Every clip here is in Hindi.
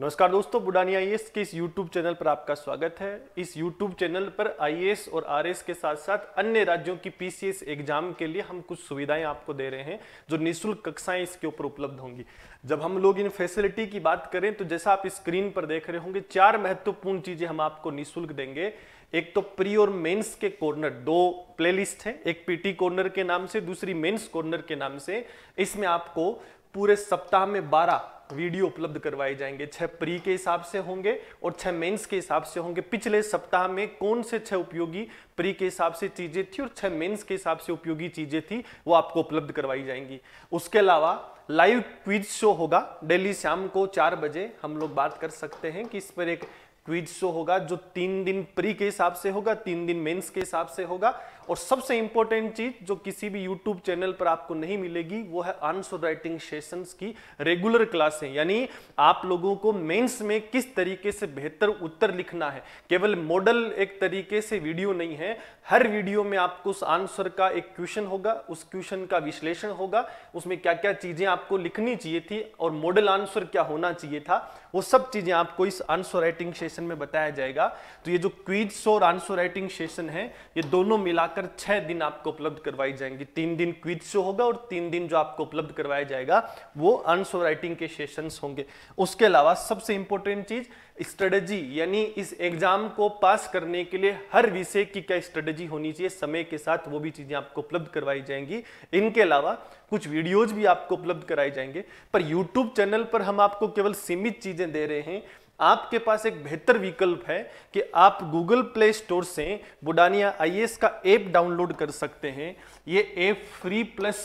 नमस्कार दोस्तों बुडानी आई के इस यूट्यूब चैनल पर आपका स्वागत है इस यूट्यूब चैनल पर आई और आर के साथ साथ अन्य राज्यों की पीसीएस एग्जाम के लिए हम कुछ सुविधाएं आपको दे रहे हैं जो निशुल्क कक्षाएं इसके ऊपर उपलब्ध होंगी जब हम लोग इन फैसिलिटी की बात करें तो जैसा आप स्क्रीन पर देख रहे होंगे चार महत्वपूर्ण चीजें हम आपको निःशुल्क देंगे एक तो प्री और मेंस के कॉर्नर दो प्लेलिस्ट है एक पीटी कॉर्नर के नाम से दूसरी मेंस कॉर्नर के नाम से इसमें आपको पूरे सप्ताह में 12 वीडियो उपलब्ध करवाए जाएंगे छह प्री के हिसाब से होंगे और छह मेंस के हिसाब से होंगे पिछले सप्ताह में कौन से छह उपयोगी प्री के हिसाब से चीजें थी और छह मेंस के हिसाब से उपयोगी चीजें थी वो आपको उपलब्ध करवाई जाएंगी उसके अलावा लाइव क्विज शो होगा डेली शाम को चार बजे हम लोग बात कर सकते हैं कि इस पर एक क्विज शो होगा जो तीन दिन प्री के हिसाब से होगा तीन दिन मेंस के हिसाब से होगा और सबसे इंपॉर्टेंट चीज जो किसी भी यूट्यूब चैनल पर आपको नहीं मिलेगी वो है आंसर राइटिंग सेशंस की रेगुलर क्लासें यानी आप लोगों को मेंस में किस तरीके से बेहतर उत्तर लिखना है केवल मॉडल एक तरीके से वीडियो नहीं है हर वीडियो में आपको उस आंसर का एक क्वेश्चन होगा उस क्वेश्चन का विश्लेषण होगा उसमें क्या क्या चीजें आपको लिखनी चाहिए थी और मॉडल आंसर क्या होना चाहिए था वो सब चीजें आपको इस आंसर राइटिंग सेशन सेशन में बताया जाएगा तो ये जो क्विज और आंसर राइटिंग सेशन है ये दोनों मिलाकर छह दिन आपको उपलब्ध करवाई जाएंगी तीन दिन क्विज शो होगा और तीन दिन जो आपको उपलब्ध करवाया जाएगा वो आंसर राइटिंग के सेशन होंगे उसके अलावा सबसे इंपॉर्टेंट चीज स्ट्रेटजी यानी इस एग्जाम को पास करने के लिए हर विषय की क्या स्ट्रेटजी होनी चाहिए समय के साथ वो भी चीजें आपको उपलब्ध करवाई जाएंगी इनके अलावा कुछ वीडियोज भी आपको उपलब्ध कराए जाएंगे पर YouTube चैनल पर हम आपको केवल सीमित चीजें दे रहे हैं आपके पास एक बेहतर विकल्प है कि आप गूगल प्ले स्टोर से बुडानिया आई का ऐप डाउनलोड कर सकते हैं ये app free plus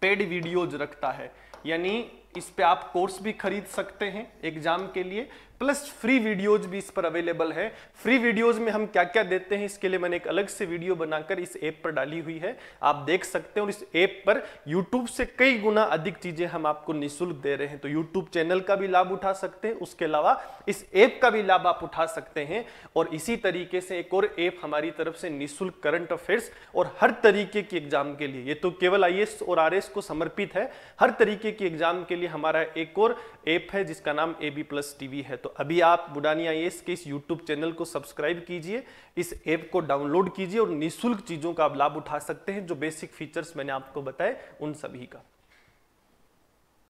paid videos रखता है यानी इस पे आप कोर्स भी खरीद सकते हैं एग्जाम के लिए प्लस फ्री वीडियोज भी इस पर अवेलेबल है फ्री वीडियोज में हम क्या क्या देते हैं इसके लिए मैंने एक अलग से वीडियो बनाकर इस ऐप पर डाली हुई है आप देख सकते हैं और इस ऐप पर यूट्यूब से कई गुना अधिक चीजें हम आपको निःशुल्क दे रहे हैं तो यूट्यूब चैनल का भी लाभ उठा सकते हैं उसके अलावा इस ऐप का भी लाभ आप उठा सकते हैं और इसी तरीके से एक और ऐप हमारी तरफ से निःशुल्क करंट अफेयर्स और हर तरीके की एग्जाम के लिए ये तो केवल आई और आर को समर्पित है हर तरीके की एग्जाम के लिए लिए हमारा एक और ऐप है जिसका नाम ए बी प्लस टीवी है तो अभी आप बुडानी आई के इस यूट्यूब चैनल को सब्सक्राइब कीजिए इस ऐप को डाउनलोड कीजिए और निःशुल्क चीज़ों का आप लाभ उठा सकते हैं जो बेसिक फीचर्स मैंने आपको बताए उन सभी का